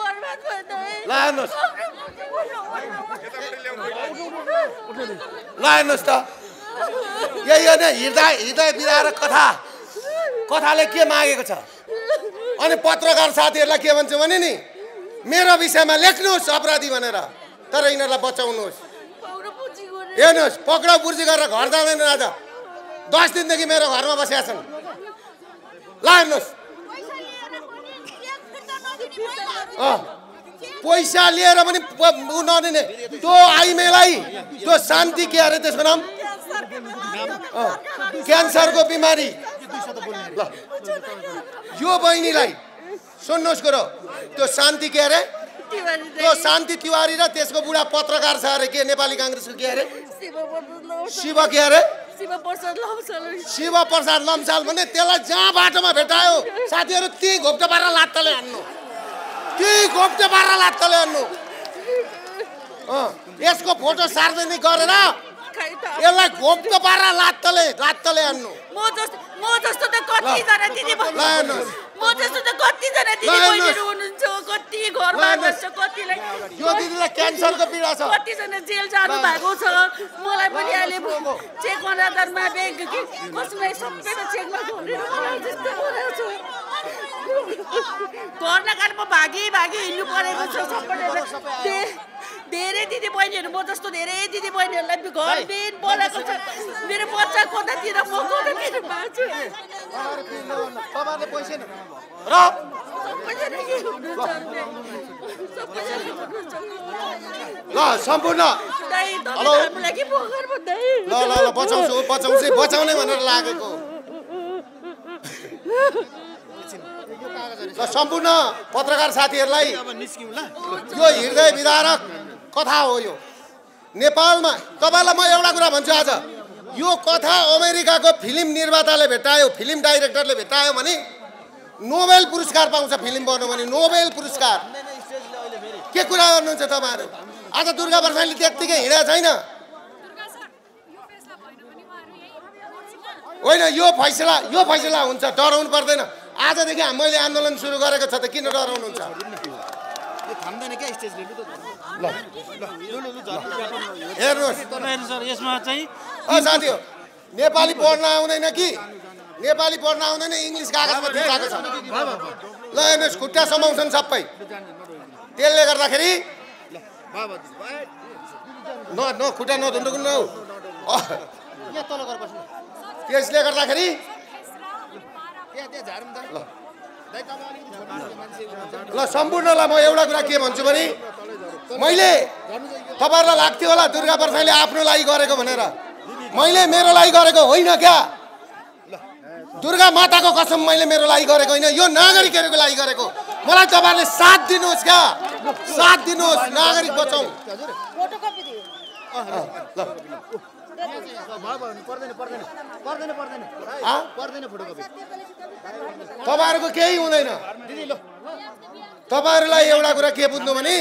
लानुहोस् लानुहोस् त यही हो नि हृदय हृदय बिराएर कथा कथाले के मागेको छ अनि पत्रकार साथीहरूलाई के भन्छ भने नि मेरो विषयमा लेख्नुहोस् अपराधी भनेर तर यिनीहरूलाई बचाउनुहोस् हेर्नुहोस् पक्राउ पुर्जी गरेर घर जाँदैन आज दस दिनदेखि मेरो घरमा बसेका छन् ला हेर्नुहोस् पैसा लिएर पनि ऊ नदिने त्यो आइमेलाई त्यो शान्ति के अरे त्यसको नाम क्यान्सरको बिमारी ल यो बहिनीलाई सुन्नुहोस् कुरो त्यो शान्ति के अरे त्यो शान्ति तिवारी र त्यसको बुढा पत्रकार छ अरे के नेपाली काङ्ग्रेसको के अरे शिव के अरे शिव प्रसाद लम्साल भने त्यसलाई जहाँ बाटोमा भेटायो साथीहरू त्यही घोप्टो पारेर लात्ताले हान्नु ती घोप्टे बाह्र लाग्थ्यो हेर्नु यसको फोटो सार्वजनिक गरेर यसलाई घोप्टो बाह्र लात्तले लात्तले हेर्नु म जस्तो म जस्तो त कतिजना दिदी म जस्तो त दिदी हुनुहुन्छ कति कतिलाई यो दिदीलाई क्यान्सरको पीडा छ कतिजना जेल जानु भएको छ मलाई पनि अहिले चेक ब्याङ्क चेकमा घरनाकालमा भागी भागी हिँड्नु परेको छ सबैले धेरै दिदी बहिनीहरू म जस्तो धेरै दिदी बहिनीहरूलाई घर दिन बोलाएको छ मेरो बच्चा कतातिर म कतातिर भाँच्छु ल सम्पूर्ण ल ल बचाउँछु बचाउँछु बचाउने भनेर लागेको र सम्पूर्ण पत्रकार साथीहरूलाई यो हृदय विधारक कथा हो यो नेपालमा तपाईँलाई म एउटा कुरा भन्छु आज यो कथा अमेरिकाको फिल्म निर्माताले भेट्टायो फिल्म डाइरेक्टरले भेट्टायो भने नोबेल पुरस्कार पाउँछ फिल्म बनाउनु भने नोबेल पुरस्कार के कुरा गर्नुहुन्छ तपाईँहरू आज दुर्गा प्रसादले त्यत्तिकै हिँडेको छैन होइन यो फैसला यो फैसला हुन्छ डराउनु पर्दैन आजदेखि मैले आन्दोलन सुरु गरेको छ त किन डराउनुहुन्छ हेर्नुहोस् नेपाली पढ्न आउँदैन कि नेपाली पढ्न आउँदैन इङ्ग्लिस कागजमा दिइरहेको छ ल हेर्नुहोस् खुट्टा समाउँछन् सबै त्यसले गर्दाखेरि न न खुट्टा हौ त्यसले गर्दाखेरि ल सम्पूर्णलाई म एउटा कुरा के भन्छु भने मैले तपाईँहरूलाई लाग्थ्यो होला दुर्गा प्रसाईले आफ्नो लागि गरेको भनेर मैले मेरो लागि गरेको होइन क्या दुर्गा माताको कसम मैले मेरो लागि गरेको होइन यो नागरिकहरूको लागि गरेको मलाई तपाईँहरूले साथ दिनुहोस् क्या साथ दिनुहोस् नागरिक बचाउँ तपाईँहरूको केही हुँदैन तपाईँहरूलाई एउटा कुरा के बुझ्नु भने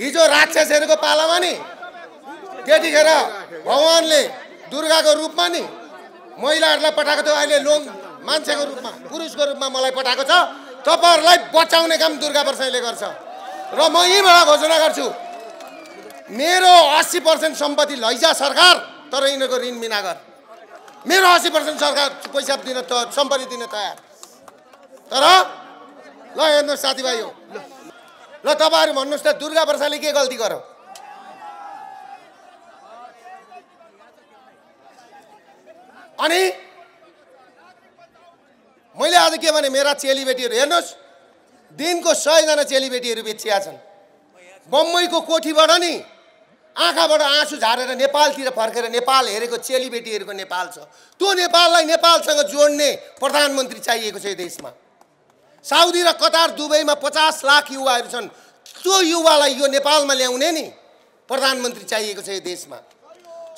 हिजो राक्षसहरूको पालामा नि त्यतिखेर भगवान्ले दुर्गाको रूपमा नि महिलाहरूलाई पठाएको थियो अहिले लोङ मान्छेको रूपमा पुरुषको रूपमा मलाई पठाएको छ तपाईँहरूलाई बचाउने काम दुर्गा प्रसाईले गर्छ र म यहीँबाट घोषणा गर्छु मेरो अस्सी पर्सेन्ट सम्पत्ति लैजा सरकार तर यिनीहरूको ऋण मिना गर मेरो अस्सी पर्सेन्ट सरकार पैसा दिन त सम्पत्ति दिन तयार तर ल हेर्नुहोस् साथीभाइ हो ल तपाईँहरू भन्नुहोस् त दुर्गा प्रसादले के गल्ती गर अनि मैले आज के भने मेरा चेलीबेटीहरू हेर्नुहोस् दिनको सयजना चेलीबेटीहरू बेचिया छन् बम्बईको कोठीबाट नि आँखाबाट आँसु झारेर नेपालतिर फर्केर नेपाल हेरेको चेलीबेटीहरूको नेपाल छ त्यो नेपाललाई नेपालसँग जोड्ने प्रधानमन्त्री चाहिएको छ यो देशमा साउदी र कतार दुबईमा पचास लाख युवाहरू छन् त्यो युवालाई यो नेपालमा ल्याउने नि प्रधानमन्त्री चाहिएको छ यो देशमा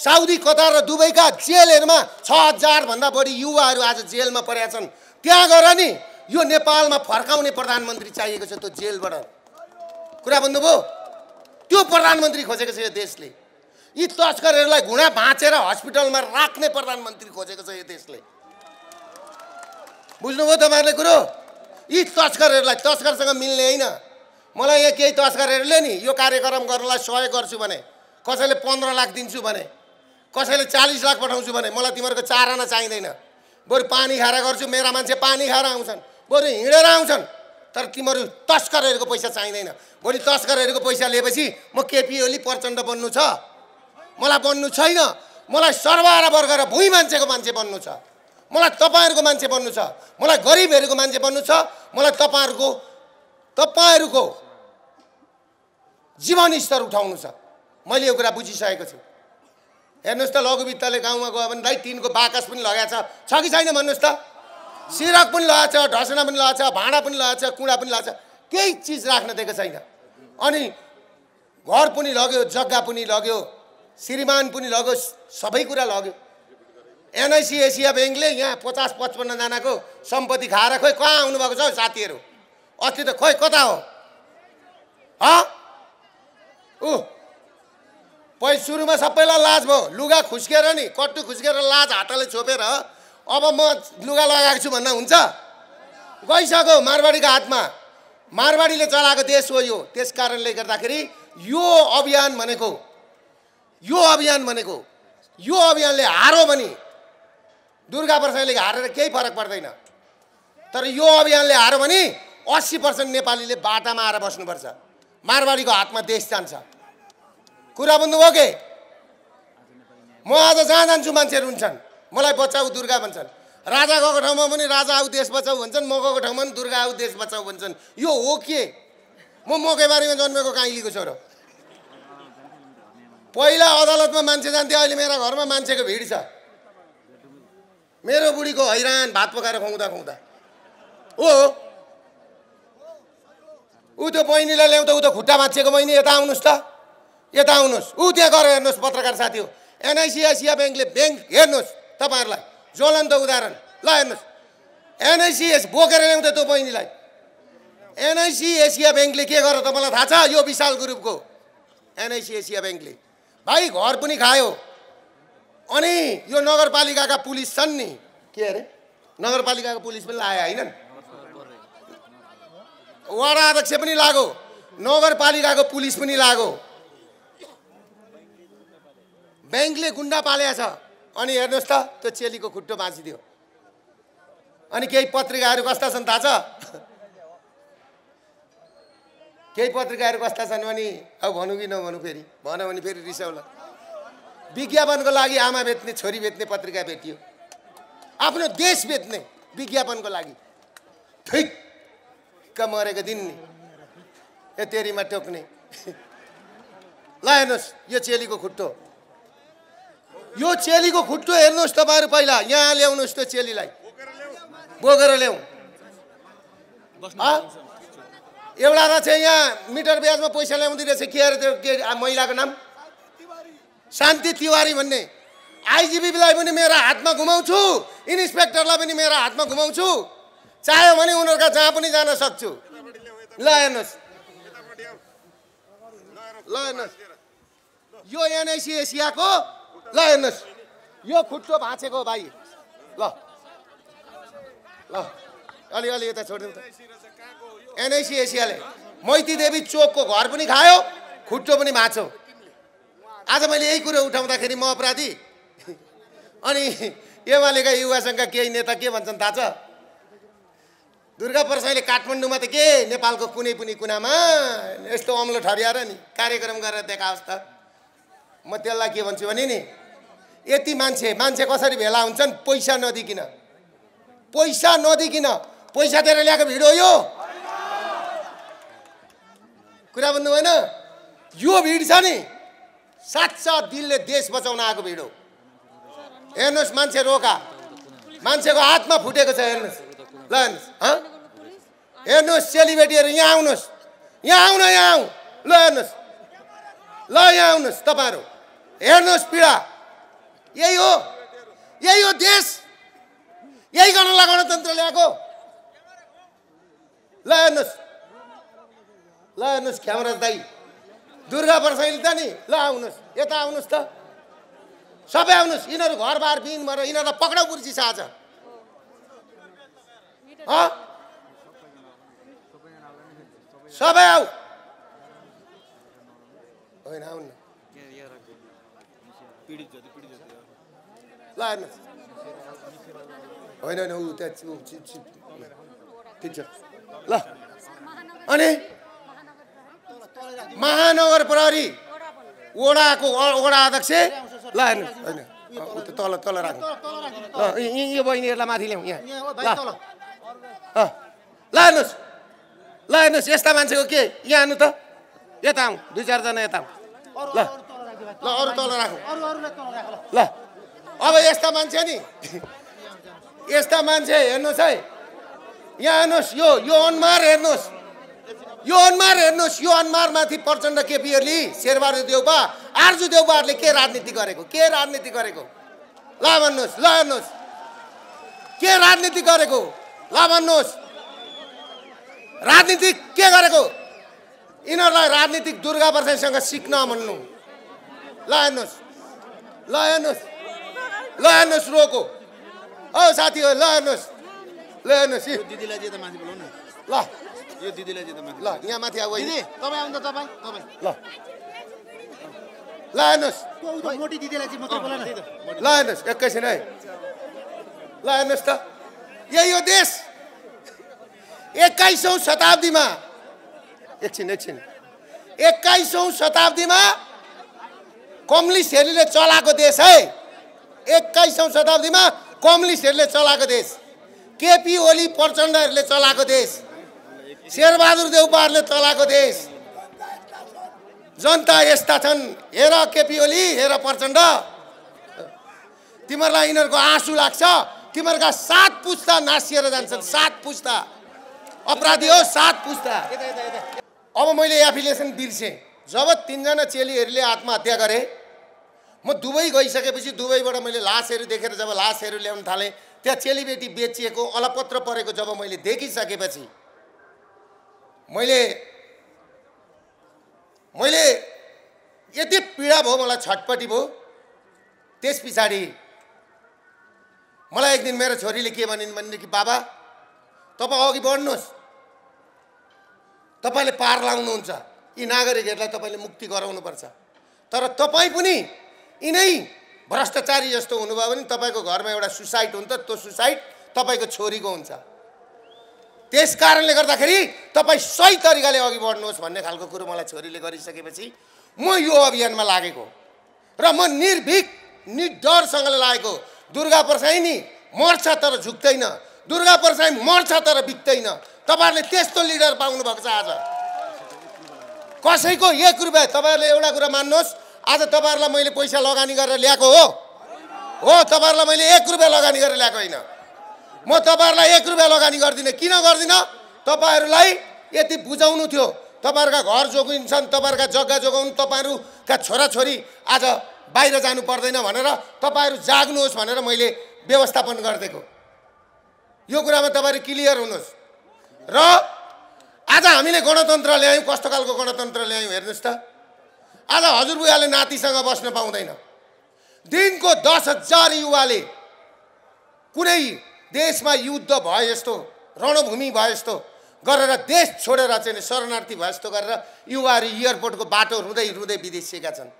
साउदी कतार र दुबईका जेलहरूमा छ हजारभन्दा बढी युवाहरू आज जेलमा परेका छन् त्यहाँ गएर नि यो नेपालमा फर्काउने प्रधानमन्त्री चाहिएको छ त्यो जेलबाट कुरा भन्नुभयो त्यो प्रधानमन्त्री खोजेको छ यो देशले यी तस्करहरूलाई घुँडा भाँचेर हस्पिटलमा राख्ने प्रधानमन्त्री खोजेको छ यो देशले बुझ्नुभयो तपाईँहरूले कुरो यी तस्करहरूलाई तस्करसँग मिल्ने होइन मलाई यहाँ केही तस्करहरूले नि यो कार्यक्रम गर्नलाई सहयोग गर्छु भने कसैले पन्ध्र लाख दिन्छु भने कसैले चालिस लाख पठाउँछु भने मलाई तिमीहरूको चारना चाहिँदैन बरु पानी खाएर गर्छु मेरा मान्छे पानी खाएर आउँछन् बरु हिँडेर आउँछन् तर तिमीहरू तस्करहरूको पैसा चाहिँदैन भोलि तस्करहरूको पैसा लिएपछि म केपी ओली प्रचण्ड बन्नु छ मलाई बन्नु छैन मलाई सर्वार वर्ग र भुइँ मान्छेको मान्छे बन्नु छ मलाई तपाईँहरूको मान्छे बन्नु छ मलाई गरिबहरूको मान्छे बन्नु छ मलाई तपाईँहरूको तपाईँहरूको जीवन स्तर उठाउनु छ मैले यो कुरा बुझिसकेको छु हेर्नुहोस् त लघुवित्तले गाउँमा गयो भने दाइ तिनको बाकस पनि लगाएको छ कि छैन भन्नुहोस् त सिरक पनि लगाएको छ ढसना पनि लगाएछ भाँडा पनि लगाएछ कुँडा पनि लगाएछ केही चिज राख्न दिएको छैन अनि घर पनि लग्यो जग्गा पनि लग्यो श्रीमान पनि लग्यो सबै कुरा लग्यो एनआइसी एसिया ब्याङ्कले यहाँ पचास पचपन्नजनाको सम्पत्ति खाएर खोइ कहाँ आउनुभएको छ हौ साथीहरू अस्ति त खोइ कता हो ऊ पै सुरुमा सबैलाई लाज भयो लुगा खुस्केर नि कट्टु खुस्केर लाज हातले छोपेर अब म लुगा लगाएको छु भन्दा हुन्छ गइसक्यो मारवाडीको हातमा मारवाडीले चलाएको देश हो यो त्यस कारणले गर्दाखेरि यो अभियान भनेको यो अभियान भनेको यो अभियानले हारो भने दुर्गा प्रसादले हारेर केही फरक पर्दैन तर यो अभियानले हारो भने अस्सी पर्सेन्ट नेपालीले बाटामा आएर बस्नुपर्छ मारवाडीको हातमा देश जान्छ कुरा बुझ्नुभयो के म आज जहाँ जान्छु मान्छेहरू हुन्छन् मलाई बचाऊ दुर्गा भन्छन् राजा गएको ठाउँमा पनि राजा आऊ देश बचाऊ भन्छन् म गएको ठाउँमा पनि दुर्गा आऊ देश बचाऊ भन्छन् यो हो के म मकै बारेमा जन्मेको काइलीको छोरो पहिला अदालतमा मान्छे जान्थे अहिले मेरा घरमा मान्छेको भिड छ मेरो बुढीको हैरान भात पकाएर खुवाउँदा खुवाउँदा ओ ऊ त्यो बहिनीलाई ल्याउँदा ऊ त खुट्टा भाँचिएको बहिनी यता आउनुहोस् त यता आउनुहोस् ऊ त्यहाँ गएर हेर्नुहोस् पत्रकार साथी हो एनआइसिआइसिआई ब्याङ्कले ब्याङ्क हेर्नुहोस् तपाईँहरूलाई ज्वलन्त उदाहरण ल हेर्नुहोस् एनआइसिएस बोकेर ल्याउँदै त्यो बहिनीलाई एनआइसी एसिया ब्याङ्कले के गर्यो तपाईँलाई थाहा छ यो विशाल ग्रुपको एनआइसी एसिया ब्याङ्कले भाइ घर पनि खायो अनि यो नगरपालिकाका पुलिस छन् नि के अरे नगरपालिकाको पुलिस पनि लायो होइनन् वडा अध्यक्ष पनि लागो नगरपालिकाको पुलिस पनि लागो ब्याङ्कले गुन्डा पालेको छ अनि हेर्नुहोस् त त्यो चेलीको खुट्टो बाँचिदियो अनि केही पत्रिकाहरू कस्ता छन् थाहा छ केही पत्रिकाहरू कस्ता छन् भने अब भनौँ कि नभनौँ फेरि भन भने फेरि रिसाउला विज्ञापनको लागि आमा बेच्ने छोरी बेच्ने पत्रिका भेटियो आफ्नो देश बेच्ने विज्ञापनको लागि ठिक्क मरेको दिन नि ए तेरीमा टोक्ने ल हेर्नुहोस् यो चेलीको खुट्टो यो चेलीको खुट्टो हेर्नुहोस् तपाईँहरू पहिला यहाँ ल्याउनुहोस् त्यो चेलीलाई बोकेर ल्याउँ एउटा त चाहिँ यहाँ मिटर ब्याजमा पैसा ल्याउँदै रहेछ के अरे त्यो के महिलाको नाम शान्ति तिवारी भन्ने आइजिबीलाई पनि मेरो हातमा घुमाउँछु इन्सपेक्टरलाई पनि मेरो हातमा घुमाउँछु चाह्यो भने उनीहरूका जहाँ पनि जान सक्छु ल हेर्नुहोस् ल हेर्नुहोस् यो एनआइसी एसियाको ल हेर्नुहोस् यो खुट्टो भाँचेको भाइ ल ल अलिअलि यता छोडिदिउँ त एनआइसी एसियाले मैती देवी चोकको घर पनि खायो खुट्टो पनि भाँचो आज मैले यही कुरो उठाउँदाखेरि म अपराधी अनि एमालेका युवा सङ्घका केही नेता के भन्छन् थाहा छ दुर्गा प्रसाईले काठमाडौँमा त के नेपालको कुनै पनि कुनामा यस्तो अम्लो ठरियाएर नि कार्यक्रम गरेर देखाओस् त म त्यसलाई के भन्छु भने नि यति मान्छे मान्छे कसरी भेला हुन्छन् पैसा नदिकन पैसा नदिकिन पैसा दिएर ल्याएको भिड हो यो कुरा भन्नु भएन यो भिड छ नि साँच्चा दिलले देश बचाउन आएको भिड हो हेर्नुहोस् मान्छे रोका मान्छेको हातमा फुटेको छ हेर्नुहोस् ल हेर्नुहोस् हेर्नुहोस् सेलिब्रेटीहरू यहाँ आउनुहोस् यहाँ आउन यहाँ आउँ ल हेर्नुहोस् ल यहाँ आउनुहोस् तपाईँहरू हेर्नुहोस् पीडा यही हो यही हो देश यही गर्नलाई गणतन्त्र ल्याएको ल हेर्नुहोस् ल हेर्नुहोस् ख्यामराज दाई दुर्गा वर्षैले त नि ल आउनुहोस् यता आउनुहोस् त सबै आउनुहोस् यिनीहरू घरबार बार बिन यिनीहरूलाई पक्राउ छ आज सबै आऊ होइन आउनु होइन होइन ऊ त्यहाँ ठिक छ ल अनि महानगर प्रहरी वडाको वडा अध्यक्ष ल हेर्नु होइन तल तल राख्नु यो बहिनीहरूलाई माथि ल्याउँ यहाँ ल हेर्नुहोस् ल हेर्नुहोस् यस्ता मान्छेको के यहाँ आउनु त यता आउँ दुई चारजना यता आउँ ल ल अरू तल राखौँ ल अब यस्ता मान्छे नि यस्ता मान्छे हेर्नुहोस् है यहाँ हेर्नुहोस् यो यो अनुहार हेर्नुहोस् यो अनुहार हेर्नुहोस् यो अनुहारमाथि प्रचण्ड केपीहरूले शेरबहादुर देउबा आर्जु देउबाहरूले के राजनीति गरेको के राजनीति गरेको ल भन्नुहोस् ल हेर्नुहोस् के राजनीति गरेको ल भन्नुहोस् राजनीति के गरेको यिनीहरूलाई राजनीतिक दुर्गा प्रसाईसँग सिक्न भन्नु ल हेर्नुहोस् ल हेर्नुहोस् ल हेर्नुहोस् रोको औ हो ल हेर्नुहोस् ल हेर्नुहोस् त माथि बोलाउनु ल यो दिदीलाई त माथि ल यहाँ माथि अब दिदी ल ल हेर्नुहोस् मोटी दिदीलाई चाहिँ बोलाउनु ल हेर्नुहोस् एकैछिन है ल हेर्नुहोस् त यही हो देश एक्काइसौँ शताब्दीमा एकछिन एकछिन एक्काइसौँ शताब्दीमा कम्युनिस्टहरूले चलाएको देश है एक्काइसौँ शताब्दीमा कम्युनिस्टहरूले चलाएको देश केपी ओली प्रचण्डहरूले चलाएको देश शेरबहादुर देउपाहरूले चलाएको देश जनता यस्ता छन् हेर केपी ओली हेर प्रचण्ड तिमीहरूलाई यिनीहरूको आँसु लाग्छ तिमीहरूका सात पुस्ता नासिएर जान्छन् सात पुस्ता अपराधी हो सात पुस्ता अब मैले एफिलिएसन बिर्सेँ जब तिनजना चेलीहरूले आत्महत्या गरे म दुबई गइसकेपछि दुबईबाट मैले लासहरू देखेर जब लासहरू ल्याउन थालेँ त्यहाँ चेलीबेटी बेचिएको अलपत्र परेको जब मैले देखिसकेपछि मैले मैले यति पीडा भयो मलाई छटपटी भयो त्यस पछाडि मलाई एक दिन मेरो छोरीले के भनिन् भनेदेखि बाबा तपाईँ अघि बढ्नुहोस् तपाईँले पार लाउनुहुन्छ यी नागरिकहरूलाई तपाईँले मुक्ति गराउनुपर्छ तर तपाईँ पनि यिनै भ्रष्टाचारी जस्तो हुनुभयो भने तपाईँको घरमा एउटा सुसाइड हुन्छ त्यो सुसाइड तपाईँको छोरीको हुन्छ त्यस कारणले गर्दाखेरि तपाईँ सही तरिकाले अघि बढ्नुहोस् भन्ने खालको कुरो मलाई छोरीले गरिसकेपछि म यो अभियानमा लागेको र म निर्भिक निडरसँगले लागेको दुर्गा प्रसाई नि मर्छ तर झुक्दैन दुर्गा प्रसाई मर्छ तर बिक्दैन तपाईँहरूले त्यस्तो लिडर पाउनु भएको छ आज कसैको एक रुपियाँ तपाईँहरूले एउटा कुरा मान्नुहोस् आज तपाईँहरूलाई मैले पैसा लगानी गरेर ल्याएको हो हो तपाईँहरूलाई मैले एक रुपियाँ लगानी गरेर ल्याएको होइन म तपाईँहरूलाई एक रुपियाँ लगानी गर्दिनँ किन गर्दिनँ तपाईँहरूलाई यति बुझाउनु थियो तपाईँहरूका घर जोगिन्छन् तपाईँहरूका जग्गा जोगाउनु तपाईँहरूका छोराछोरी आज बाहिर जानु पर्दैन भनेर तपाईँहरू जाग्नुहोस् भनेर मैले व्यवस्थापन गरिदिएको यो कुरामा तपाईँहरू क्लियर हुनुहोस् र आज हामीले गणतन्त्र ल्यायौँ कस्तो खालको गणतन्त्र ल्यायौँ हेर्नुहोस् त आज हजुरबुवाले नातिसँग बस्न पाउँदैन दिनको दस हजार युवाले कुनै देशमा युद्ध भए जस्तो रणभूमि भए जस्तो गरेर देश छोडेर चाहिँ शरणार्थी भयो जस्तो गरेर युवाहरू एयरपोर्टको बाटो रुँदै रुँदै विदेशिएका छन्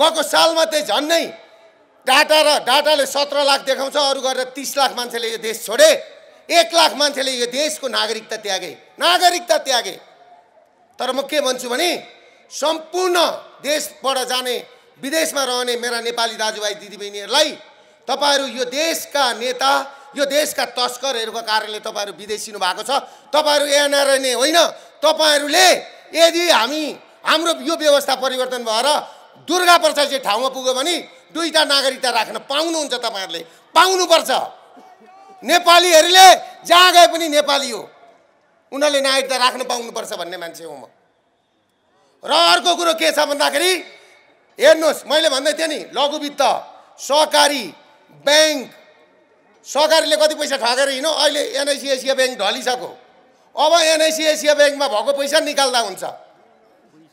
गएको सालमा चाहिँ झन्नै डाटा र डाटाले सत्र लाख देखाउँछ अरू गरेर तिस लाख मान्छेले यो देश छोडे एक लाख मान्छेले यो देशको नागरिकता त्यागे नागरिकता त्यागे तर म के भन्छु भने सम्पूर्ण देशबाट जाने विदेशमा रहने मेरा नेपाली दाजुभाइ दिदीबहिनीहरूलाई तपाईँहरू यो देशका नेता यो देशका तस्करहरूको कारणले तपाईँहरू विदेशिनु भएको छ तपाईँहरू एनआरएनए होइन तपाईँहरूले यदि हामी हाम्रो यो व्यवस्था परिवर्तन भएर दुर्गा प्रसाद चाहिँ ठाउँमा पुग्यो भने दुईवटा नागरिकता राख्न पाउनुहुन्छ तपाईँहरूले पाउनुपर्छ नेपालीहरूले जहाँ गए पनि नेपाली हो उनीहरूले नागरिकता राख्न पाउनुपर्छ भन्ने मान्छे हो म र अर्को कुरो के छ भन्दाखेरि हेर्नुहोस् मैले भन्दै थिएँ नि लघुवित्त सहकारी ब्याङ्क सहकारीले कति पैसा ठगेर हिँड्यो अहिले एनआइसिएसिया ब्याङ्क ढलिसक्यो अब एनआइसिएसिया ब्याङ्कमा भएको पैसा निकाल्दा हुन्छ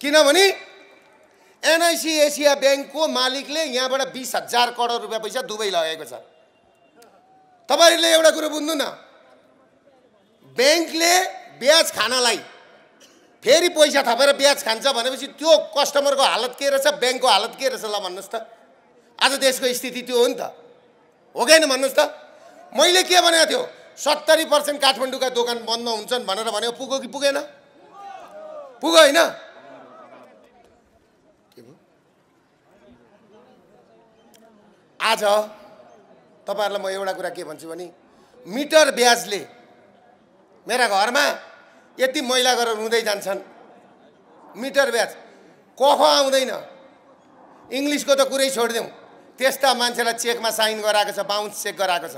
किनभने एनआइसिएसिया ब्याङ्कको मालिकले यहाँबाट बिस हजार करोड रुपियाँ पैसा दुबई लगाएको छ तपाईँहरूले एउटा कुरो बुझ्नु न ब्याङ्कले ब्याज खानलाई फेरि पैसा थपेर ब्याज खान्छ भनेपछि त्यो कस्टमरको हालत के रहेछ ब्याङ्कको हालत के रहेछ ल भन्नुहोस् त आज देशको स्थिति त्यो हो नि त हो कि भन्नुहोस् त मैले के भनेको थियो सत्तरी पर्सेन्ट काठमाडौँका दोकान बन्द हुन्छन् भनेर भनेको पुग्यो कि पुगेन पुग्यो होइन आज तपाईँहरूलाई म एउटा कुरा के भन्छु भने मिटर ब्याजले मेरा घरमा यति मैला गरेर रुँदै जान्छन् मिटर ब्याच कोखो आउँदैन इङ्ग्लिसको त कुरै छोडिदिउँ त्यस्ता मान्छेलाई चेकमा साइन गराएको छ बााउन्स चेक गराएको छ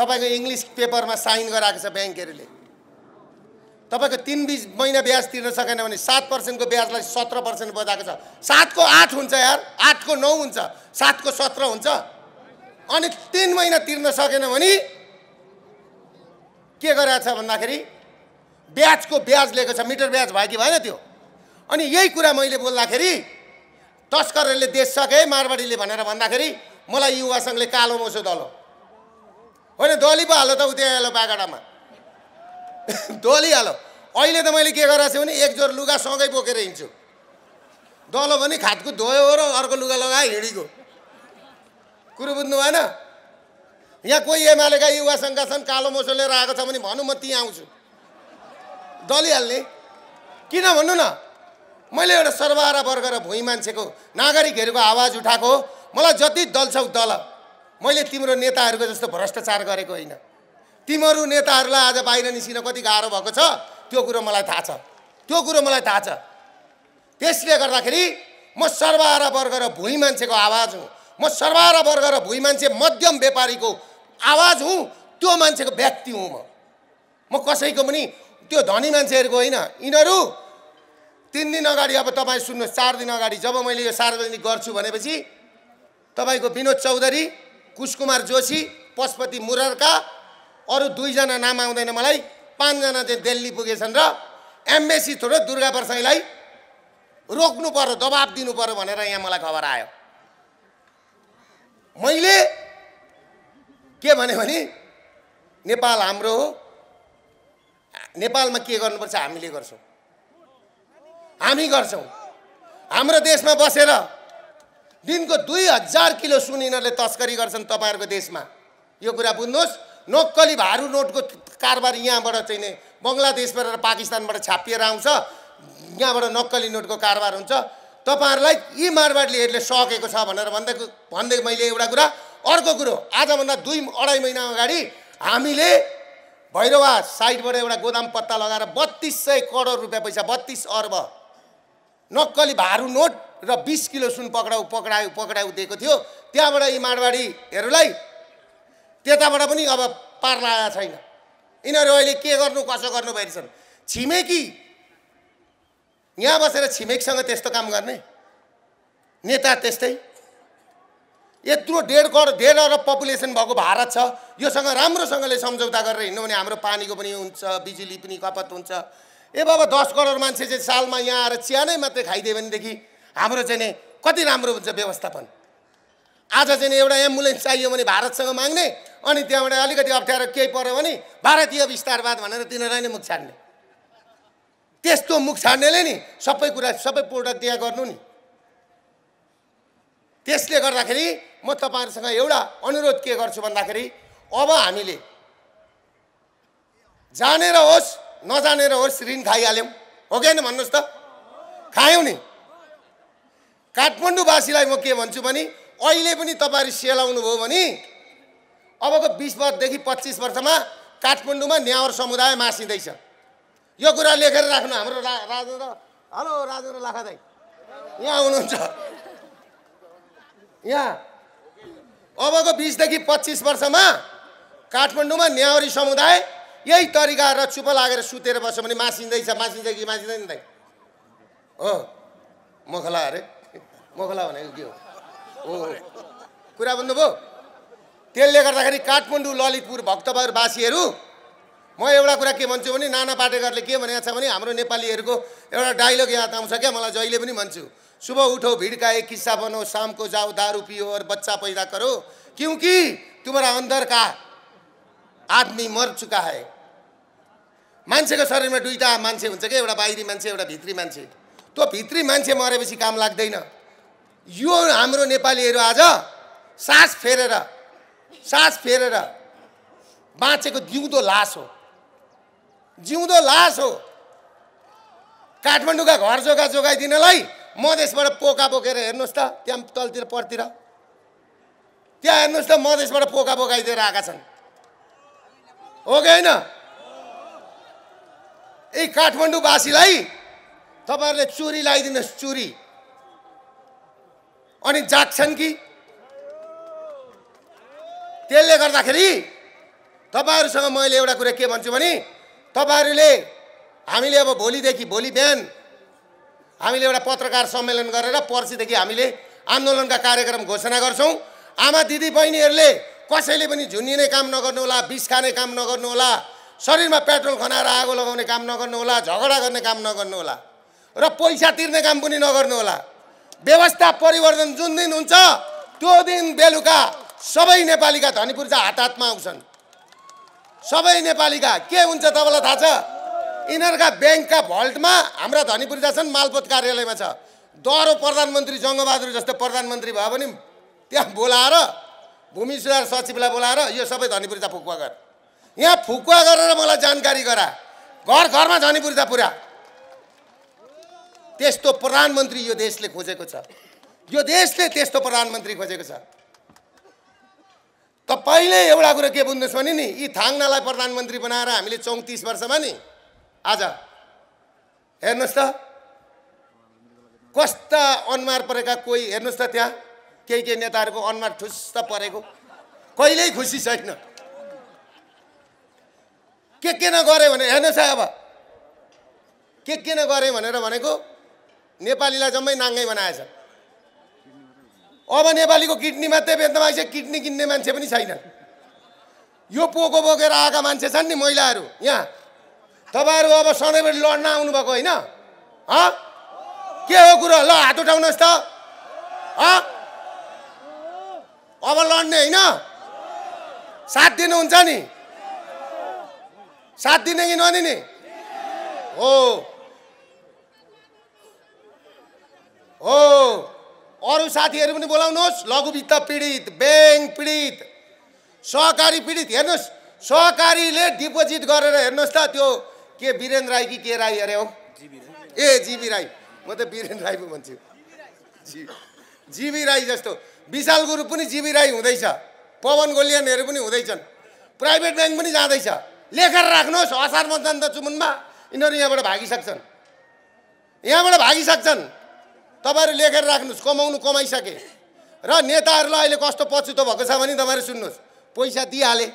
तपाईँको इङ्ग्लिस पेपरमा साइन गराएको छ ब्याङ्कहरूले तपाईँको तिन बिस महिना ब्याज तिर्न सकेन भने सात पर्सेन्टको ब्याजलाई सत्र पर्सेन्ट बजाएको छ सातको आठ हुन्छ यार आठको नौ हुन्छ सातको सत्र हुन्छ अनि तिन महिना तिर्न सकेन भने के गराएको छ भन्दाखेरि ब्याजको ब्याज लिएको छ मिटर ब्याज भयो कि भएन त्यो अनि यही कुरा मैले बोल्दाखेरि तस्करहरूले देश सके मारवाडीले भनेर भन्दाखेरि मलाई युवा सङ्घले कालो मोसो दलो होइन दली पो हालो त उतै हालो बागडामा दलिहालो अहिले त मैले के गरेको छु भने एकजोर लुगा सँगै बोकेर हिँड्छु दलो भने खातको धोयो र अर्को लुगा लगाएँ हिँडेको कुरो बुझ्नु भएन यहाँ कोही एमालेका युवा सङ्घका छन् कालो मोसो लिएर आएको छ भने भनौँ म त्यहीँ आउँछु दलिहाल्ने किन भन्नु न मैले एउटा सर्वहारा वर्ग र भुइँ मान्छेको नागरिकहरूको आवाज उठाएको मलाई जति दल छौ दल मैले तिम्रो नेताहरूको जस्तो भ्रष्टाचार गरेको होइन तिमीहरू नेताहरूलाई आज बाहिर निस्किन कति गाह्रो भएको छ त्यो कुरो मलाई थाहा छ त्यो कुरो मलाई थाहा छ त्यसले गर्दाखेरि म सर्वहारा वर्ग र भुइँ मान्छेको आवाज हुँ म सर्वहारा वर्ग र भुइँ मान्छे मध्यम व्यापारीको आवाज हुँ त्यो मान्छेको व्यक्ति हुँ म म कसैको पनि त्यो धनी मान्छेहरूको होइन यिनीहरू तिन दिन अगाडि अब तपाईँ सुन्नुहोस् चार दिन अगाडि जब मैले यो सार्वजनिक गर्छु भनेपछि तपाईँको विनोद चौधरी कुशकुमार जोशी पशुपति मुररका अरू दुईजना नाम आउँदैन मलाई पाँचजना चाहिँ दिल्ली पुगेछन् र एम्बेसी थ्रो दुर्गा रोक्नु पर्यो दबाब दिनु पर्यो भनेर यहाँ मलाई खबर आयो मैले के भने नेपाल हाम्रो हो नेपालमा के गर्नुपर्छ हामीले गर्छौँ हामी गर्छौँ हाम्रो देशमा बसेर दिनको दुई हजार किलो सुन यिनीहरूले तस्करी गर्छन् तपाईँहरूको देशमा यो कुरा बुझ्नुहोस् नक्कली भारू नोटको कारोबार यहाँबाट चाहिँ नै बङ्गलादेशबाट र पाकिस्तानबाट छापिएर आउँछ यहाँबाट नक्कली नोटको कारोबार हुन्छ तपाईँहरूलाई यी मारवाडीहरूले सकेको छ भनेर भन्दै भन्दै मैले एउटा कुरा अर्को कुरो आजभन्दा दुई अढाई महिना अगाडि हामीले भैरवा साइडबाट एउटा गोदाम पत्ता लगाएर बत्तिस सय करोड रुपियाँ पैसा बत्तिस अर्ब नक्कली भारु नोट र बिस किलो सुन पक्राउ पक्राउ पक्राउ दिएको थियो त्यहाँबाट यी माडवाडीहरूलाई त्यताबाट पनि अब पार लागेको छैन यिनीहरू अहिले के गर्नु कसो गर्नु भइरहेछन् छिमेकी यहाँ बसेर छिमेकीसँग त्यस्तो काम गर्ने नेता त्यस्तै यत्रो डेढ करोड डेढ अरब पपुलेसन भएको भारत छ योसँग राम्रोसँगले सम्झौता गरेर हिँड्नु भने हाम्रो पानीको पनि हुन्छ बिजुली पनि खपत हुन्छ ए बाबा दस करोड मान्छे चाहिँ सालमा यहाँ आएर चिया नै मात्रै खाइदियो भनेदेखि हाम्रो चाहिँ नि कति राम्रो हुन्छ व्यवस्थापन आज चाहिँ नि एउटा एम्बुलेन्स चाहियो भने भारतसँग माग्ने अनि त्यहाँबाट अलिकति अप्ठ्यारो केही पऱ्यो भने भारतीय विस्तारवाद भनेर तिनीहरूलाई नै मुख छाड्ने त्यस्तो मुख छाड्नेले नि सबै कुरा सबै प्रोडक्ट त्यहाँ गर्नु नि त्यसले गर्दाखेरि म तपाईँहरूसँग एउटा अनुरोध के गर्छु भन्दाखेरि अब हामीले जानेर होस् नजानेर होस् ऋण खाइहाल्यौँ हो कि होइन भन्नुहोस् त खायौँ नि काठमाडौँवासीलाई म के भन्छु भने अहिले पनि तपाईँहरू सेलाउनु भयो भने अबको बिस वर्षदेखि पच्चिस वर्षमा काठमाडौँमा न्यावर समुदाय मासिँदैछ यो कुरा लेखेर राख्नु हाम्रो रा राजेन्द्र हेलो राजेन्द्र लाखा दाई यहाँ आउनुहुन्छ यहाँ अबको बिसदेखि पच्चिस वर्षमा काठमाडौँमा न्यावरी समुदाय यही तरिका र चुप लागेर सुतेर बस्यो भने मासिँदैछ मासिन्छ कि मासिँदैन त हो मखला अरे मखला भनेको के हो ओ कुरा भन्नुभयो त्यसले गर्दाखेरि काठमाडौँ ललितपुर भक्तपुरवासीहरू म एउटा कुरा के भन्छु भने नाना पाटेकरले के भनेको छ भने हाम्रो नेपालीहरूको एउटा डाइलग याद आउँछ क्या मलाई जहिले पनि भन्छु सुबह उठो भीड़ का एक हिस्सा बनो शाम जाओ दारू पियो और बच्चा पैदा करो क्योंकि तुम्हारा अंदर का आदमी मर चुका है मान्छेको शरीरमा दुईवटा मान्छे हुन्छ क्या एउटा बाहिरी मान्छे एउटा भित्री मान्छे त्यो भित्री मान्छे मरेपछि काम लाग्दैन यो हाम्रो नेपालीहरू आज सास फेरेर सास फेरेर बाँचेको जिउँदो लास हो जिउँदो लास हो काठमाडौँका घर जोगा जोगाइदिनलाई मधेसबाट पोका बोकेर हेर्नुहोस् त त्यहाँ तलतिर परतिर त्यहाँ हेर्नुहोस् त मधेसबाट पोका बोकाइदिएर आएका छन् हो कि होइन ए काठमाडौँवासीलाई तपाईँहरूले चुरी लगाइदिनुहोस् चुरी अनि जाग्छन् कि त्यसले गर्दाखेरि तपाईँहरूसँग मैले एउटा कुरा के भन्छु भने तपाईँहरूले हामीले अब भोलिदेखि भोलि बिहान हामीले एउटा पत्रकार सम्मेलन गरेर पर्सिदेखि हामीले आन्दोलनका कार्यक्रम घोषणा गर्छौँ आमा दिदी बहिनीहरूले कसैले पनि झुन्डिने काम नगर्नुहोला बिस खाने काम नगर्नुहोला शरीरमा पेट्रोल खनाएर आगो लगाउने काम नगर्नुहोला झगडा गर्ने काम नगर्नुहोला र पैसा तिर्ने काम पनि नगर्नुहोला व्यवस्था परिवर्तन जुन दिन हुन्छ त्यो दिन बेलुका सबै नेपालीका धनी पूर्जा हात हातमा आउँछन् सबै नेपालीका के हुन्छ तपाईँलाई थाहा छ यिनीहरूका ब्याङ्कका भल्टमा हाम्रा धनी पूर्जा छन् मालपोत कार्यालयमा छ दह्रो प्रधानमन्त्री जङ्गबहादुर जस्तो प्रधानमन्त्री भयो भने त्यहाँ बोलाएर भूमि सुधार सचिवलाई बोलाएर यो सबै धनी पूर्जा फुकुवा गर यहाँ फुकुवा गरेर मलाई जानकारी गरा घर घरमा धनी पूर्जा पुरा त्यस्तो प्रधानमन्त्री यो देशले खोजेको छ यो देशले त्यस्तो प्रधानमन्त्री खोजेको छ तपाईँले एउटा कुरो के बुझ्नुहोस् भने नि यी थाङ्नालाई प्रधानमन्त्री बनाएर हामीले चौतिस वर्षमा नि आज हेर्नुहोस् त कस्ता अनुहार परेका कोही हेर्नुहोस् त त्यहाँ केही केही नेताहरूको अनुहार ठुस्त परेको कहिल्यै खुसी छैन के के नगरे भने हेर्नुहोस् अब के के नगरे भनेर भनेको नेपालीलाई जम्मै नाङ्गै बनाएछ अब नेपालीको किडनी मात्रै बेच्न भएको छ किडनी किन्ने मान्छे पनि छैन यो पोको बोकेर आएका मान्छे छन् नि महिलाहरू यहाँ तपाईँहरू अब सधैँभरि लड्न आउनुभएको होइन के हो कुरो ल हात उठाउनुहोस् त अब लड्ने होइन साथ दिनुहुन्छ नि साथ दिने कि नदिने हो हो अरू साथीहरू पनि बोलाउनुहोस् लघुवित्त पीडित ब्याङ्क पीडित सहकारी पीडित हेर्नुहोस् सहकारीले डिपोजिट गरेर हेर्नुहोस् त त्यो के बिरेन राई कि के राई अरे हौ ए जीबी राई म त बिरेन राई पो भन्छु जी राई जस्तो विशाल गुरु पनि जीबी राई हुँदैछ पवन गोलियनहरू पनि हुँदैछन् प्राइभेट ब्याङ्क पनि जाँदैछ लेखेर राख्नुहोस् असार मतदान त चुमुनमा यिनीहरू यहाँबाट भागिसक्छन् यहाँबाट भागिसक्छन् तपाईँहरू लेखेर राख्नुहोस् कमाउनु कमाइसके र नेताहरूलाई अहिले कस्तो पछुतो भएको छ भने तपाईँहरू सुन्नुहोस् पैसा दिइहालेँ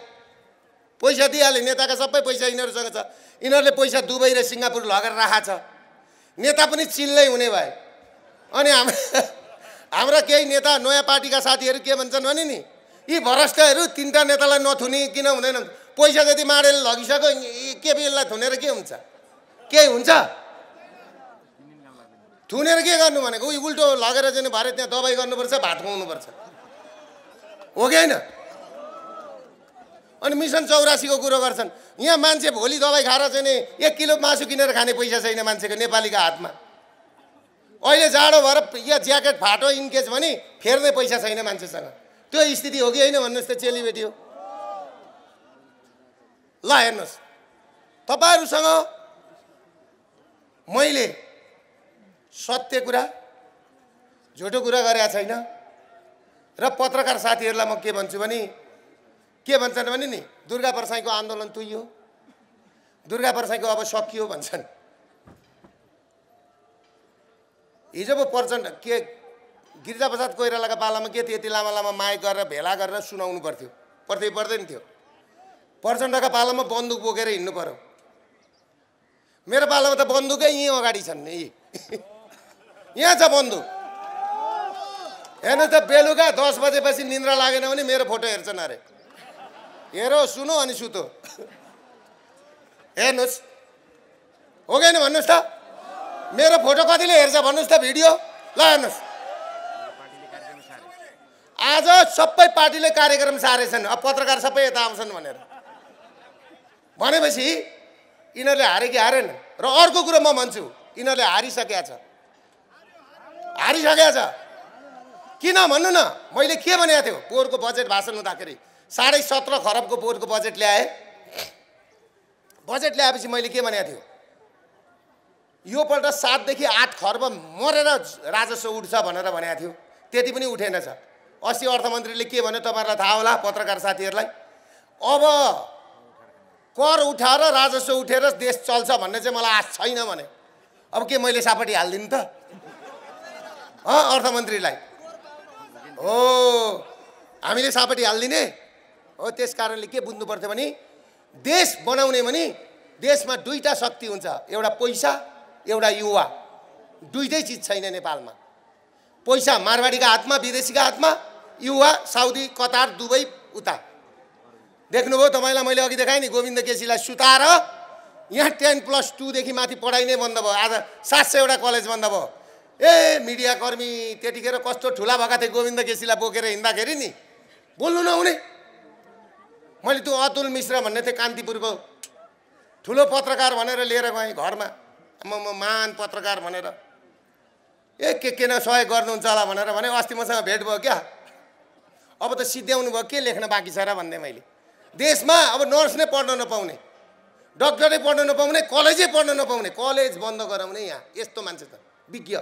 पैसा दिइहाले नेताका सबै पैसा यिनीहरूसँग छ यिनीहरूले पैसा दुबई र सिङ्गापुर लगेर राखेको छ नेता पनि चिल्लै हुने भए अनि हाम हाम्रा केही नेता नयाँ पार्टीका साथीहरू के भन्छन् भने नि यी भ्रष्टहरू तिनवटा नेतालाई नथुने किन हुँदैन पैसा जति माडेर लगिसक्यो के यसलाई थुनेर के हुन्छ केही हुन्छ थुनेर के गर्नु भनेको उयो उल्टो लगेर जानु भरे त्यहाँ दबाई गर्नुपर्छ भात खुवाउनुपर्छ हो कि होइन अनि मिसन चौरासीको कुरो गर्छन् यहाँ मान्छे भोलि दबाई खाएर चाहिँ नि एक किलो मासु किनेर खाने पैसा छैन मान्छेको नेपालीको हातमा अहिले जाडो भएर या ज्याकेट फाटो इन्केस भने फेर्ने पैसा छैन मान्छेसँग त्यो स्थिति हो कि होइन भन्नुहोस् त चेलीबेटी हो ल हेर्नुहोस् तपाईँहरूसँग मैले सत्य कुरा झुटो कुरा गरेका छैन र पत्रकार साथीहरूलाई म के भन्छु भने के भन्छन् भने नि दुर्गा परसाईको आन्दोलन तुइयो दुर्गा परसाईको अब सकियो भन्छन् हिजो पो प्रचण्ड के गिरिजाप्रसाद कोइरालाको पालामा के थियो यति लामा लामा माया गरेर भेला गरेर सुनाउनु पर्थ्यो पर्थ्यो पर्दैन थियो प्रचण्डको पालामा बन्दुक बोकेर हिँड्नु पऱ्यो मेरो पालामा त बन्दुकै यहीँ अगाडि छन् नि यहाँ छ बन्दुक हेर्नु त बेलुका दस बजेपछि निन्द्रा लागेन भने मेरो फोटो हेर्छन् अरे हेर सुन अनि सुतो हेर्नुहोस् हो कि भन्नुहोस् त मेरो फोटो कतिले हेर्छ भन्नुहोस् त भिडियो ल हेर्नुहोस् आज सबै पार्टीले कार्यक्रम सारेछन् अब पत्रकार सबै यता आउँछन् भनेर भनेपछि यिनीहरूले हारे कि हारेन र अर्को कुरो म भन्छु यिनीहरूले हारिसकेका छ हारिसकेका छ किन भन्नु न मैले के भनेको थियो पोहोरको बजेट भाषण हुँदाखेरि साढे सत्र खरबको बोर्डको बजेट ल्याएँ बजेट ल्याएपछि मैले के भनेको थियो यो योपल्ट सातदेखि आठ खर्ब मरेर राजस्व उठ्छ भनेर भनेको थियो त्यति पनि उठेनछ अस्ति अर्थमन्त्रीले के भन्यो तपाईँहरूलाई थाहा होला पत्रकार साथीहरूलाई अब कर उठाएर राजस्व उठेर देश चल्छ भन्ने चाहिँ मलाई आश छैन भने अब के मैले सापट्टि हालिदिनु त अर्थमन्त्रीलाई हो हामीले सापट्टि हालिदिने हो त्यस कारणले के बुझ्नु पर्थ्यो भने देश बनाउने भने देशमा दुईवटा शक्ति हुन्छ एउटा पैसा एउटा युवा दुइटै चिज छैन नेपालमा पैसा मारवाडीका हातमा विदेशीका हातमा युवा साउदी कतार दुबई उता देख्नुभयो तपाईँलाई मैले अघि देखाएँ नि गोविन्द केसीलाई सुताएर यहाँ टेन प्लस टूदेखि माथि पढाइ नै बन्द भयो आज सात सयवटा कलेज बन्द भयो ए मिडियाकर्मी त्यतिखेर कस्तो ठुला भएका थिए गोविन्द केसीलाई बोकेर हिँड्दाखेरि नि बोल्नु नहुने मैले त्यो अतुल मिश्र भन्ने थिएँ कान्तिपुरको ठुलो पत्रकार भनेर लिएर गएँ घरमा म म महान पत्रकार भनेर ए के के न सहयोग गर्नुहुन्छ होला भनेर भने अस्ति मसँग भेट भयो क्या अब त सिद्ध्याउनु भयो के लेख्न बाँकी छ र भन्दै मैले देशमा अब नर्स नै पढ्न नपाउने डक्टरै पढ्न नपाउने कलेजै पढ्न नपाउने कलेज बन्द गराउने यहाँ यस्तो मान्छे त विज्ञ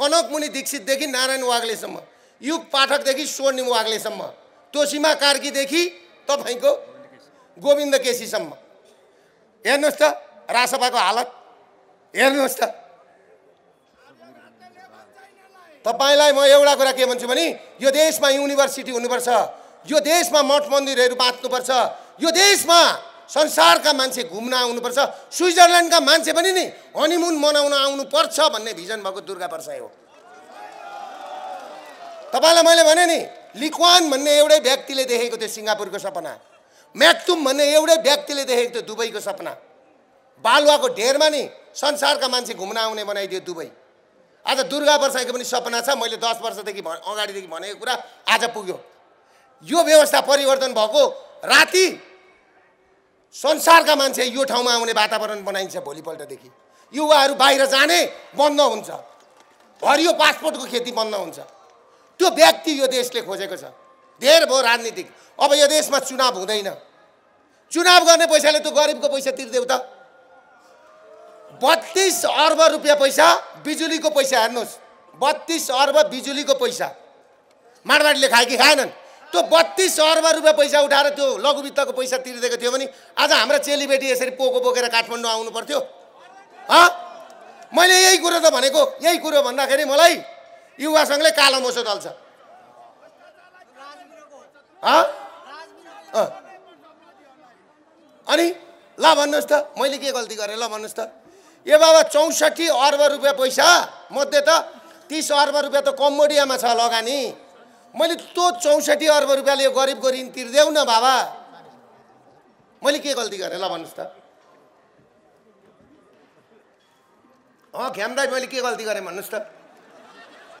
कनकमुनि दीक्षितदेखि नारायण वाग्लेसम्म युग पाठकदेखि स्वर्णिम वाग्लेसम्म तोसीमा कार्कीदेखि तपाईँको गोविन्द केसीसम्म हेर्नुहोस् त राजसभाको हालत हेर्नुहोस् त तपाईँलाई म एउटा कुरा के भन्छु भने यो देशमा युनिभर्सिटी हुनुपर्छ यो देशमा मठ मन्दिरहरू बाँच्नुपर्छ यो देशमा संसारका मान्छे घुम्न आउनुपर्छ स्विजरल्यान्डका मान्छे पनि नि हनिमुन मनाउन आउनुपर्छ भन्ने भिजन भएको दुर्गा परसाई हो तपाईँलाई मैले भने नि लिक्वान भन्ने एउटै व्यक्तिले देखेको थियो सिङ्गापुरको सपना म्याक्तुम भन्ने एउटै व्यक्तिले देखेको थियो दुबईको सपना बालुवाको ढेरमा नि संसारका मान्छे घुम्न आउने बनाइदियो दुबई आज दुर्गा वर्षाको पनि सपना छ मैले दस वर्षदेखि अगाडिदेखि भनेको कुरा आज पुग्यो यो व्यवस्था परिवर्तन भएको राति संसारका मान्छे यो ठाउँमा आउने वातावरण बनाइन्छ भोलिपल्टदेखि युवाहरू बाहिर जाने बन्द हुन्छ हरियो पासपोर्टको खेती बन्द हुन्छ त्यो व्यक्ति यो देशले खोजेको छ धेर भयो राजनीतिक अब यो देशमा चुनाव हुँदैन चुनाव गर्ने पैसाले त्यो गरिबको पैसा तिर्देऊ त बत्तिस अर्ब रुपियाँ पैसा बिजुलीको पैसा हेर्नुहोस् बत्तिस अर्ब बिजुलीको पैसा माडवाडीले खाए कि खाएनन् त्यो बत्तिस अर्ब रुपियाँ पैसा उठाएर त्यो लघुवित्तको पैसा तिरिदिएको थियो भने आज हाम्रो चेलीबेटी यसरी पोको बोकेर काठमाडौँ आउनु पर्थ्यो मैले यही कुरो त भनेको यही कुरो भन्दाखेरि मलाई युवा सङ्घले कालो मोसो दल्छ अनि ल भन्नुहोस् त मैले के गल्ती गरेँ ल भन्नुहोस् त ए बाबा चौसठी अर्ब रुपियाँ पैसा मध्ये त तिस अर्ब रुपियाँ त कम्बोडियामा छ लगानी मैले त्यो चौसठी अर्ब रुपियाँले यो गरिबको ऋण तिर्देऊ न बाबा मैले के गल्ती गरेँ ल भन्नुहोस् त अँ घ्यामराज मैले के गल्ती गरेँ भन्नुहोस् त